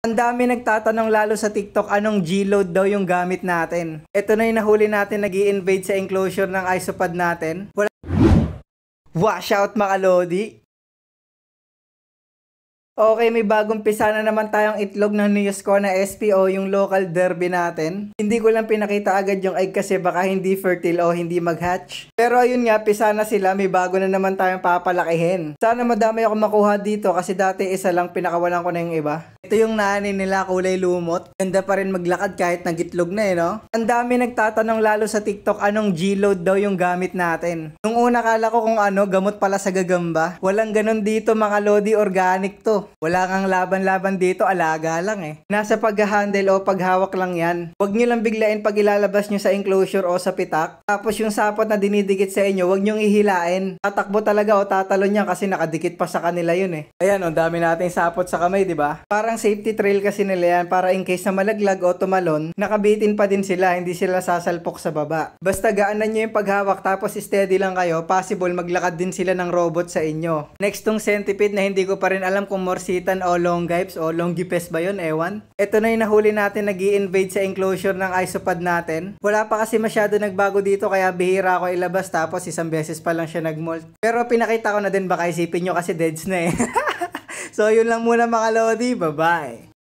Ang dami nagtatanong lalo sa TikTok anong G-load daw yung gamit natin. Ito na yung nahuli natin nag invade sa enclosure ng isopod natin. Wala Wash out mga lodi! Okay, may bagong pisa na naman tayong itlog ng news ko na SPO, yung local derby natin. Hindi ko lang pinakita agad yung egg kasi baka hindi fertile o hindi mag-hatch. Pero ayun nga, pisa na sila, may bago na naman tayong papalakihin. Sana madami ako makuha dito kasi dati isa lang pinakawalan ko na yung iba. Ito yung naanin nila, kulay lumot. Ganda pa rin maglakad kahit nagitlog na eh, no? Ang dami nagtatanong lalo sa TikTok anong G-load daw yung gamit natin. Nung una kala ko kung ano, gamot pala sa gagamba. Walang ganun dito mga lodi, organic to. Wala kang laban-laban dito, alaga lang eh. Nasa pag-handle o paghawak lang yan. Huwag nyo lang biglain pag ilalabas nyo sa enclosure o sa pitak. Tapos yung sapot na dinidikit sa inyo, huwag nyong ihilain. Tatakbo talaga o tatalon yan kasi nakadikit pa sa kanila yun eh. Ayan, ang dami nating sapot sa kamay, di ba? Parang safety trail kasi nila yan para in case na malaglag o tumalon, nakabitin pa din sila, hindi sila sasalpok sa baba. Basta gaanan nyo yung paghawak tapos steady lang kayo, possible maglakad din sila ng robot sa inyo. Next tong centipede na hindi ko pa rin alam kung morsitan o longipes o longipes ba yon ewan. Ito na yung nahuli natin nag invade sa enclosure ng isopod natin. Wala pa kasi masyado nagbago dito kaya bihira ako ilabas tapos isang beses pa lang siya nagmolt. Pero pinakita ko na din baka isipin nyo kasi deads na eh. So yun lang muna mga Lodi, bye-bye!